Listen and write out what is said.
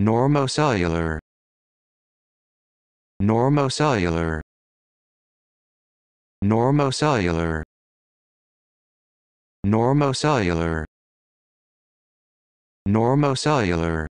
normocellular normocellular normocellular normocellular normocellular